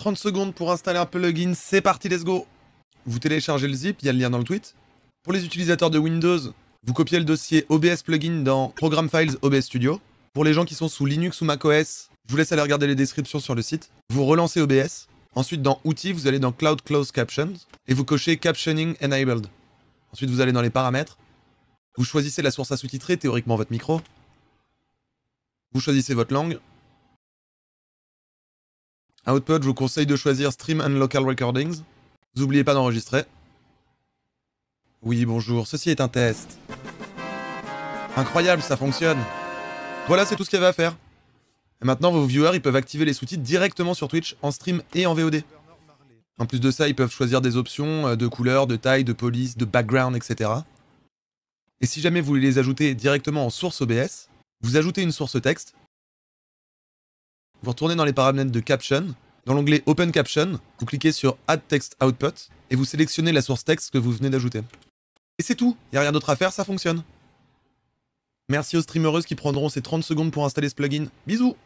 30 secondes pour installer un plugin, c'est parti, let's go Vous téléchargez le zip, il y a le lien dans le tweet. Pour les utilisateurs de Windows, vous copiez le dossier OBS Plugin dans Program Files OBS Studio. Pour les gens qui sont sous Linux ou macOS, je vous laisse aller regarder les descriptions sur le site. Vous relancez OBS. Ensuite, dans Outils, vous allez dans Cloud Close Captions et vous cochez Captioning Enabled. Ensuite, vous allez dans les paramètres. Vous choisissez la source à sous-titrer, théoriquement votre micro. Vous choisissez votre langue. Output, je vous conseille de choisir Stream and Local Recordings. N'oubliez pas d'enregistrer. Oui, bonjour, ceci est un test. Incroyable, ça fonctionne. Voilà, c'est tout ce qu'il y avait à faire. Et maintenant, vos viewers, ils peuvent activer les sous-titres directement sur Twitch, en stream et en VOD. En plus de ça, ils peuvent choisir des options euh, de couleur, de taille, de police, de background, etc. Et si jamais vous voulez les ajouter directement en source OBS, vous ajoutez une source texte, vous retournez dans les paramètres de Caption. Dans l'onglet Open Caption, vous cliquez sur Add Text Output et vous sélectionnez la source texte que vous venez d'ajouter. Et c'est tout, il n'y a rien d'autre à faire, ça fonctionne. Merci aux streamereuses qui prendront ces 30 secondes pour installer ce plugin. Bisous